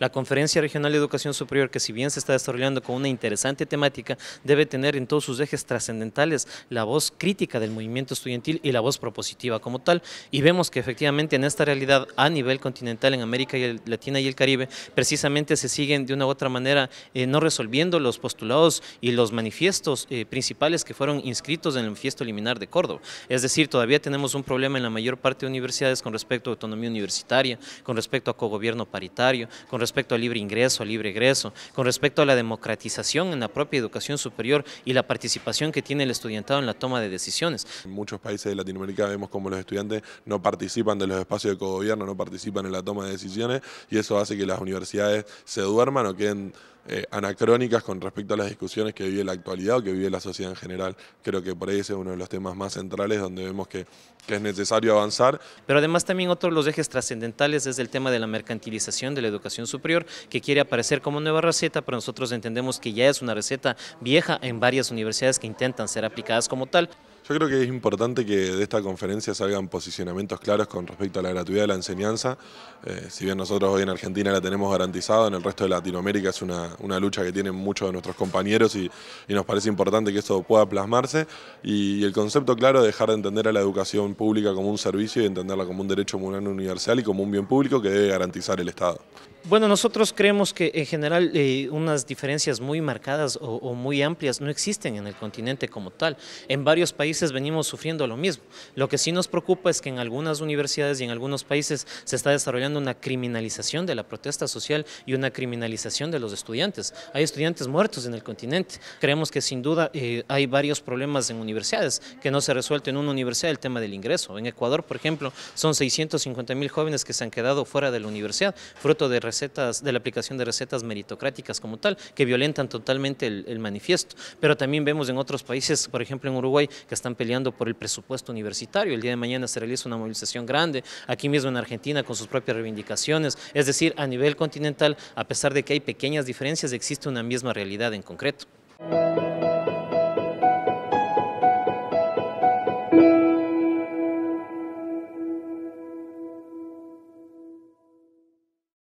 La Conferencia Regional de Educación Superior, que si bien se está desarrollando con una interesante temática, debe tener en todos sus ejes trascendentales la voz crítica del movimiento estudiantil y la voz propositiva como tal. Y vemos que efectivamente en esta realidad a nivel continental, en América Latina y el Caribe, precisamente se siguen de una u otra manera eh, no resolviendo los postulados y los manifiestos eh, principales que fueron inscritos en el manifiesto liminar de Córdoba. Es decir, todavía tenemos un problema en la mayor parte de universidades con respecto a autonomía universitaria, con respecto a cogobierno paritario, con respecto respecto al libre ingreso, libre egreso, con respecto a la democratización en la propia educación superior y la participación que tiene el estudiantado en la toma de decisiones. En muchos países de Latinoamérica vemos como los estudiantes no participan de los espacios de co-gobierno, no participan en la toma de decisiones y eso hace que las universidades se duerman o queden eh, anacrónicas con respecto a las discusiones que vive la actualidad o que vive la sociedad en general. Creo que por ahí ese es uno de los temas más centrales donde vemos que, que es necesario avanzar. Pero además también otro de los ejes trascendentales es el tema de la mercantilización de la educación superior, que quiere aparecer como nueva receta, pero nosotros entendemos que ya es una receta vieja en varias universidades que intentan ser aplicadas como tal. Yo creo que es importante que de esta conferencia salgan posicionamientos claros con respecto a la gratuidad de la enseñanza. Eh, si bien nosotros hoy en Argentina la tenemos garantizada, en el resto de Latinoamérica es una, lucha que tienen muchos de nuestros compañeros y, nos parece importante que esto pueda plasmarse. Y, el concepto claro de dejar de entender a la educación pública como un servicio y entenderla como un derecho humano universal y como un bien público que debe garantizar el Estado. Bueno, nosotros creemos que en general eh, unas diferencias muy marcadas o muy amplias no existen en el continente como tal. En varios países venimos sufriendo lo mismo. Lo que sí nos preocupa es que en algunas universidades y en algunos países se está desarrollando una criminalización de la protesta social y una criminalización de los estudiantes. Hay estudiantes muertos en el continente. Creemos que sin duda eh, hay varios problemas en universidades que no se ha resuelto en una universidad el tema del ingreso. En Ecuador, por ejemplo, son 650 mil jóvenes que se han quedado fuera de la universidad, fruto de recetas, de la aplicación de recetas meritocráticas como tal, que violentan totalmente el manifiesto. Pero también vemos en otros países, por ejemplo en Uruguay, que están peleando por el presupuesto universitario. El día de mañana se realiza una movilización grande, aquí mismo en Argentina, con sus propias reivindicaciones. Es decir, a nivel continental, a pesar de que hay pequeñas diferencias, existe una misma realidad en concreto.